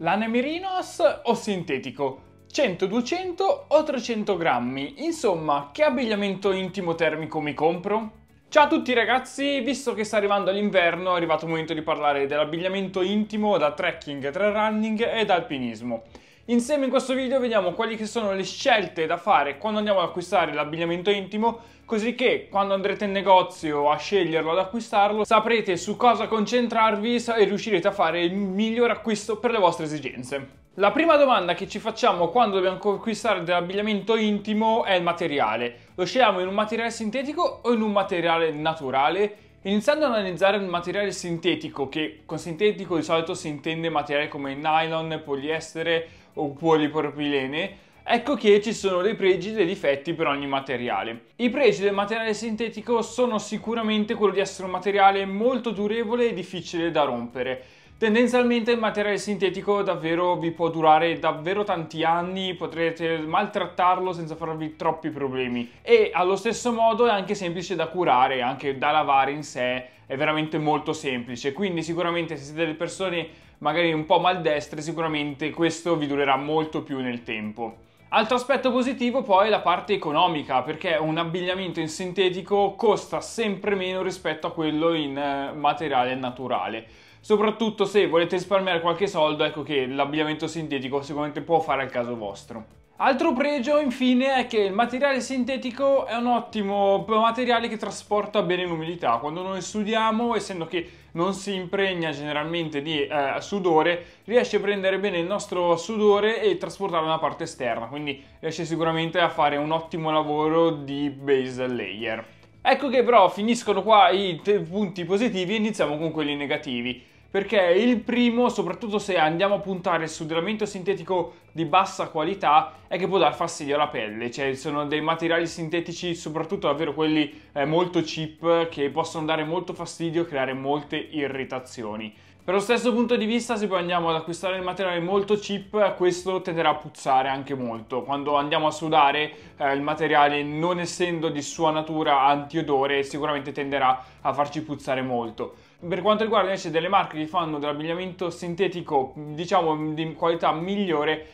Lane Merinos o sintetico? 100, 200 o 300 grammi? Insomma, che abbigliamento intimo termico mi compro? Ciao a tutti ragazzi, visto che sta arrivando l'inverno è arrivato il momento di parlare dell'abbigliamento intimo da trekking, trail running ed alpinismo. Insieme in questo video vediamo quali sono le scelte da fare quando andiamo ad acquistare l'abbigliamento intimo, così che quando andrete in negozio a sceglierlo ad acquistarlo saprete su cosa concentrarvi e riuscirete a fare il miglior acquisto per le vostre esigenze. La prima domanda che ci facciamo quando dobbiamo acquistare dell'abbigliamento intimo è il materiale. Lo scegliamo in un materiale sintetico o in un materiale naturale? Iniziando ad analizzare il materiale sintetico, che con sintetico di solito si intende materiale come nylon, poliestere o polipropilene, Ecco che ci sono dei pregi e dei difetti per ogni materiale. I pregi del materiale sintetico sono sicuramente quello di essere un materiale molto durevole e difficile da rompere. Tendenzialmente il materiale sintetico davvero vi può durare davvero tanti anni, potrete maltrattarlo senza farvi troppi problemi e allo stesso modo è anche semplice da curare, anche da lavare in sé, è veramente molto semplice, quindi sicuramente se siete delle persone magari un po' maldestre, sicuramente questo vi durerà molto più nel tempo. Altro aspetto positivo poi è la parte economica, perché un abbigliamento in sintetico costa sempre meno rispetto a quello in eh, materiale naturale. Soprattutto se volete risparmiare qualche soldo, ecco che l'abbigliamento sintetico sicuramente può fare al caso vostro. Altro pregio infine è che il materiale sintetico è un ottimo materiale che trasporta bene l'umidità. Quando noi studiamo, essendo che non si impregna generalmente di eh, sudore, riesce a prendere bene il nostro sudore e trasportarlo nella parte esterna, quindi riesce sicuramente a fare un ottimo lavoro di base layer. Ecco che però finiscono qua i punti positivi e iniziamo con quelli negativi perché il primo, soprattutto se andiamo a puntare su sudramento sintetico di bassa qualità, è che può dar fastidio alla pelle, cioè sono dei materiali sintetici, soprattutto davvero quelli eh, molto cheap, che possono dare molto fastidio e creare molte irritazioni. Per lo stesso punto di vista, se poi andiamo ad acquistare il materiale molto cheap, questo tenderà a puzzare anche molto. Quando andiamo a sudare, eh, il materiale, non essendo di sua natura antiodore, sicuramente tenderà a farci puzzare molto. Per quanto riguarda invece delle marche che fanno dell'abbigliamento sintetico, diciamo di qualità migliore,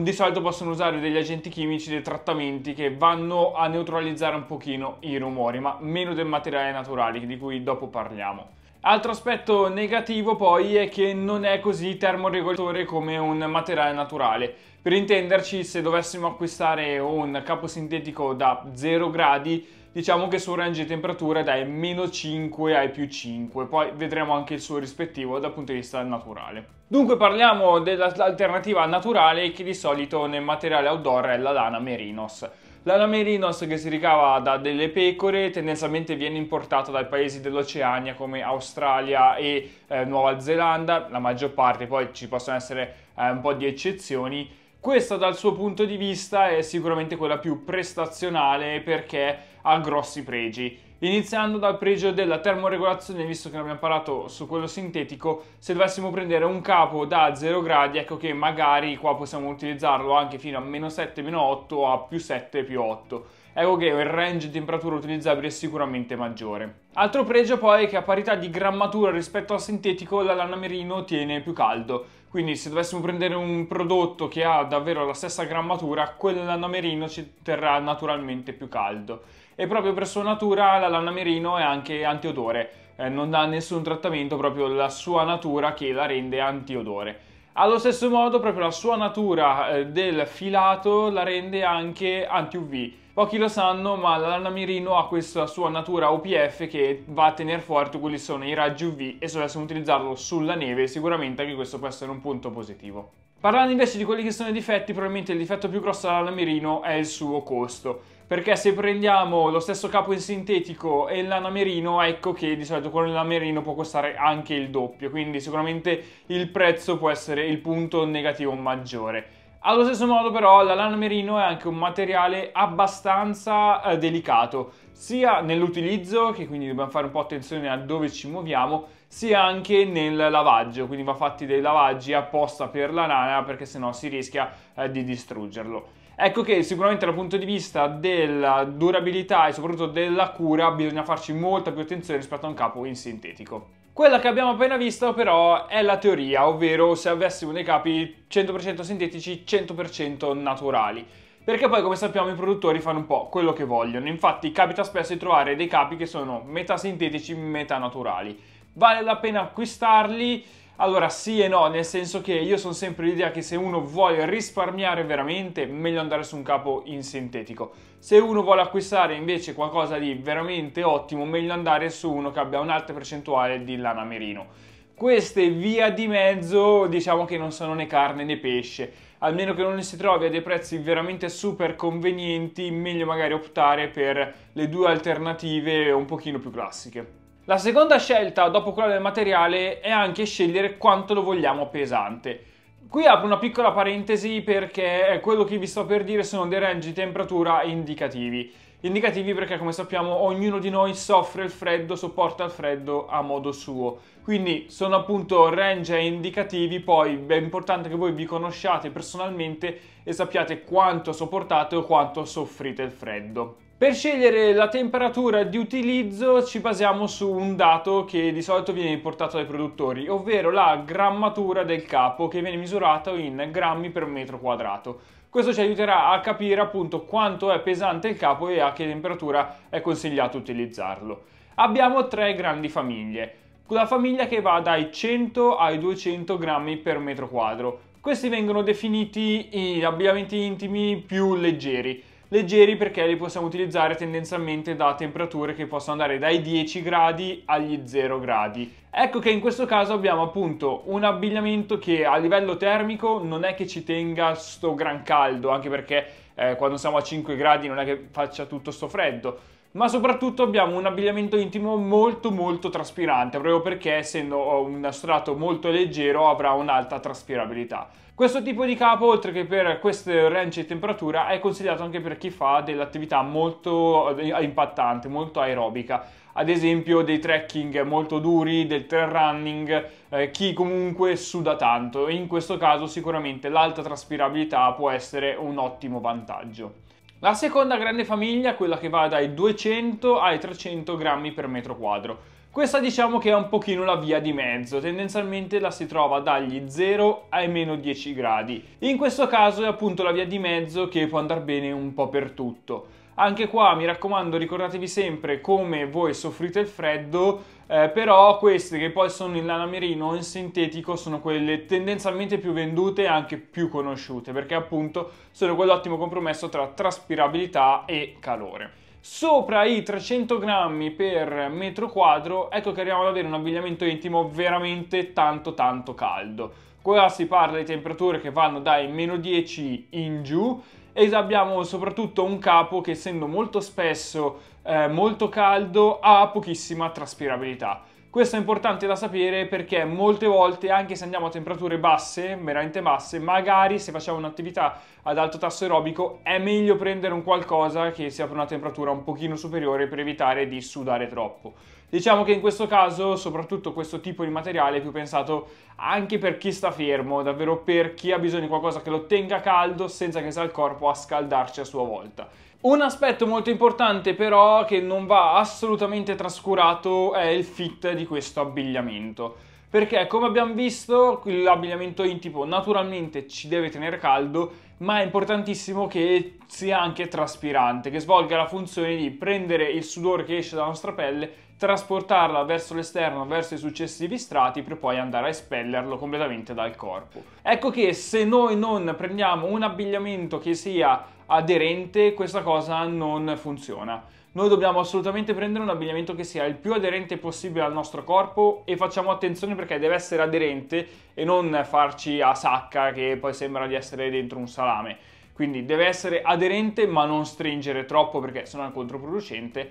di solito possono usare degli agenti chimici, dei trattamenti che vanno a neutralizzare un pochino i rumori, ma meno del materiale naturale di cui dopo parliamo. Altro aspetto negativo poi è che non è così termoregolatore come un materiale naturale. Per intenderci, se dovessimo acquistare un caposintetico da 0 gradi, diciamo che su un range di temperature dai meno 5 ai più 5, poi vedremo anche il suo rispettivo dal punto di vista naturale. Dunque parliamo dell'alternativa naturale che di solito nel materiale outdoor è la lana merinos. lana merinos che si ricava da delle pecore tendenzialmente viene importata dai paesi dell'Oceania come Australia e eh, Nuova Zelanda, la maggior parte, poi ci possono essere eh, un po' di eccezioni, questa dal suo punto di vista è sicuramente quella più prestazionale perché ha grossi pregi. Iniziando dal pregio della termoregolazione, visto che ne abbiamo parlato su quello sintetico, se dovessimo prendere un capo da 0 gradi, ecco che magari qua possiamo utilizzarlo anche fino a meno 7, meno 8 o a più 7, più 8. Ecco che il range di temperatura utilizzabile è sicuramente maggiore. Altro pregio poi è che a parità di grammatura rispetto al sintetico, la lana merino tiene più caldo quindi se dovessimo prendere un prodotto che ha davvero la stessa grammatura, quella lana merino ci terrà naturalmente più caldo. E proprio per sua natura la lana merino è anche antiodore, eh, non dà nessun trattamento, proprio la sua natura che la rende antiodore. Allo stesso modo, proprio la sua natura eh, del filato la rende anche anti-UV. Pochi lo sanno, ma la lana merino ha questa sua natura OPF che va a tenere fuori quelli sono i raggi UV e se dovessimo utilizzarlo sulla neve, sicuramente anche questo può essere un punto positivo. Parlando invece di quelli che sono i difetti, probabilmente il difetto più grosso della Merino è il suo costo. Perché se prendiamo lo stesso capo in sintetico e il lana merino, ecco che di solito quello in lana merino può costare anche il doppio, quindi sicuramente il prezzo può essere il punto negativo maggiore. Allo stesso modo però la lana merino è anche un materiale abbastanza eh, delicato, sia nell'utilizzo, che quindi dobbiamo fare un po' attenzione a dove ci muoviamo, sia anche nel lavaggio, quindi va fatti dei lavaggi apposta per la nana perché sennò si rischia eh, di distruggerlo. Ecco che sicuramente dal punto di vista della durabilità e soprattutto della cura bisogna farci molta più attenzione rispetto a un capo in sintetico. Quella che abbiamo appena visto però è la teoria, ovvero se avessimo dei capi 100% sintetici, 100% naturali perché poi come sappiamo i produttori fanno un po' quello che vogliono, infatti capita spesso di trovare dei capi che sono metà sintetici, metà naturali. Vale la pena acquistarli? Allora sì e no, nel senso che io sono sempre l'idea che se uno vuole risparmiare veramente, meglio andare su un capo in sintetico. Se uno vuole acquistare invece qualcosa di veramente ottimo, meglio andare su uno che abbia un'alta percentuale di lana merino. Queste via di mezzo diciamo che non sono né carne né pesce almeno che non ne si trovi a dei prezzi veramente super convenienti, meglio magari optare per le due alternative un pochino più classiche. La seconda scelta, dopo quella del materiale, è anche scegliere quanto lo vogliamo pesante. Qui apro una piccola parentesi perché quello che vi sto per dire sono dei range di temperatura indicativi. Indicativi perché, come sappiamo, ognuno di noi soffre il freddo, sopporta il freddo a modo suo. Quindi sono appunto range indicativi, poi è importante che voi vi conosciate personalmente e sappiate quanto sopportate o quanto soffrite il freddo. Per scegliere la temperatura di utilizzo ci basiamo su un dato che di solito viene importato dai produttori, ovvero la grammatura del capo che viene misurato in grammi per metro quadrato. Questo ci aiuterà a capire appunto quanto è pesante il capo e a che temperatura è consigliato utilizzarlo. Abbiamo tre grandi famiglie. La famiglia che va dai 100 ai 200 grammi per metro quadro. Questi vengono definiti gli abbigliamenti intimi più leggeri leggeri perché li possiamo utilizzare tendenzialmente da temperature che possono andare dai 10 gradi agli 0 gradi. Ecco che in questo caso abbiamo appunto un abbigliamento che a livello termico non è che ci tenga sto gran caldo, anche perché eh, quando siamo a 5 gradi non è che faccia tutto sto freddo ma soprattutto abbiamo un abbigliamento intimo molto molto traspirante, proprio perché essendo eh, un strato molto leggero avrà un'alta traspirabilità. Questo tipo di capo, oltre che per queste range di temperatura, è consigliato anche per chi fa dell'attività molto eh, eh, impattante, molto aerobica, ad esempio dei trekking molto duri, del trail running, eh, chi comunque suda tanto. In questo caso sicuramente l'alta traspirabilità può essere un ottimo vantaggio. La seconda grande famiglia, quella che va dai 200 ai 300 grammi per metro quadro. Questa diciamo che è un pochino la via di mezzo, tendenzialmente la si trova dagli 0 ai meno 10 gradi. In questo caso è appunto la via di mezzo che può andare bene un po' per tutto. Anche qua mi raccomando ricordatevi sempre come voi soffrite il freddo, eh, però queste che poi sono in lana merino o in sintetico sono quelle tendenzialmente più vendute e anche più conosciute perché appunto sono quell'ottimo compromesso tra traspirabilità e calore sopra i 300 grammi per metro quadro, ecco che arriviamo ad avere un abbigliamento intimo veramente tanto tanto caldo. Qua si parla di temperature che vanno dai meno 10 in giù e abbiamo soprattutto un capo che essendo molto spesso eh, molto caldo ha pochissima traspirabilità. Questo è importante da sapere perché molte volte, anche se andiamo a temperature basse, veramente basse, magari se facciamo un'attività ad alto tasso aerobico è meglio prendere un qualcosa che sia per una temperatura un pochino superiore per evitare di sudare troppo. Diciamo che in questo caso, soprattutto questo tipo di materiale è più pensato anche per chi sta fermo, davvero per chi ha bisogno di qualcosa che lo tenga caldo senza che sia il corpo a scaldarci a sua volta. Un aspetto molto importante però che non va assolutamente trascurato è il fit di questo abbigliamento perché come abbiamo visto l'abbigliamento in tipo naturalmente ci deve tenere caldo ma è importantissimo che sia anche traspirante che svolga la funzione di prendere il sudore che esce dalla nostra pelle trasportarla verso l'esterno, verso i successivi strati per poi andare a espellerlo completamente dal corpo. Ecco che se noi non prendiamo un abbigliamento che sia aderente, questa cosa non funziona. Noi dobbiamo assolutamente prendere un abbigliamento che sia il più aderente possibile al nostro corpo e facciamo attenzione perché deve essere aderente e non farci a sacca che poi sembra di essere dentro un salame. Quindi deve essere aderente ma non stringere troppo perché sennò è controproducente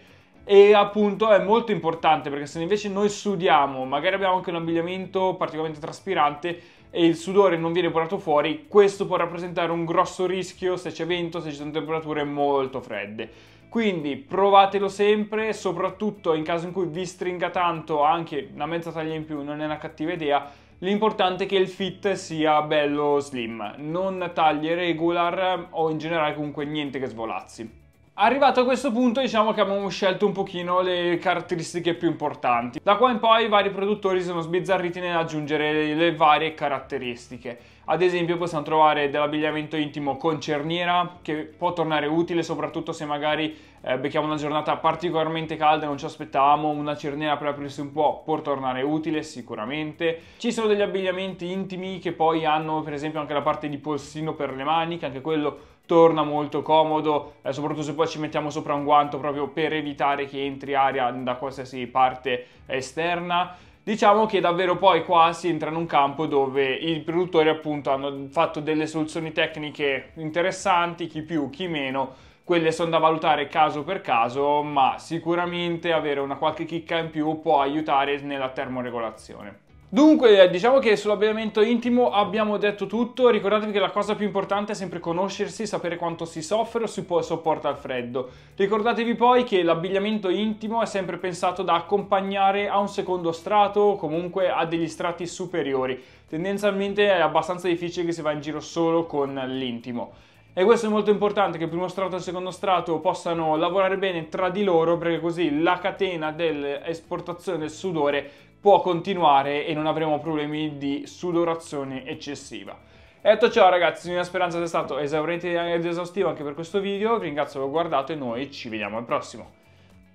e appunto è molto importante perché se invece noi sudiamo, magari abbiamo anche un abbigliamento particolarmente traspirante e il sudore non viene portato fuori, questo può rappresentare un grosso rischio se c'è vento, se ci sono temperature molto fredde. Quindi provatelo sempre, soprattutto in caso in cui vi stringa tanto, anche una mezza taglia in più non è una cattiva idea. L'importante è che il fit sia bello slim, non taglie regular o in generale comunque niente che svolazzi. Arrivato a questo punto diciamo che abbiamo scelto un pochino le caratteristiche più importanti. Da qua in poi i vari produttori sono sbizzarriti nell'aggiungere le varie caratteristiche. Ad esempio possiamo trovare dell'abbigliamento intimo con cerniera che può tornare utile soprattutto se magari eh, becchiamo una giornata particolarmente calda e non ci aspettavamo, una cerniera per aprirsi un po' può tornare utile sicuramente. Ci sono degli abbigliamenti intimi che poi hanno per esempio anche la parte di polsino per le mani che anche quello torna molto comodo, eh, soprattutto se poi ci mettiamo sopra un guanto proprio per evitare che entri aria da qualsiasi parte esterna. Diciamo che davvero poi qua si entra in un campo dove i produttori appunto hanno fatto delle soluzioni tecniche interessanti, chi più, chi meno, quelle sono da valutare caso per caso, ma sicuramente avere una qualche chicca in più può aiutare nella termoregolazione. Dunque, diciamo che sull'abbigliamento intimo abbiamo detto tutto, ricordatevi che la cosa più importante è sempre conoscersi, sapere quanto si soffre o si può, sopporta al freddo. Ricordatevi poi che l'abbigliamento intimo è sempre pensato da accompagnare a un secondo strato o comunque a degli strati superiori. Tendenzialmente è abbastanza difficile che si va in giro solo con l'intimo. E questo è molto importante che il primo strato e il secondo strato possano lavorare bene tra di loro perché così la catena dell'esportazione del sudore può continuare e non avremo problemi di sudorazione eccessiva. E detto ciò ragazzi, la mia speranza sia stato esauriente ed esaustivo anche per questo video, vi ringrazio per aver guardato e noi ci vediamo al prossimo.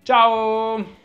Ciao!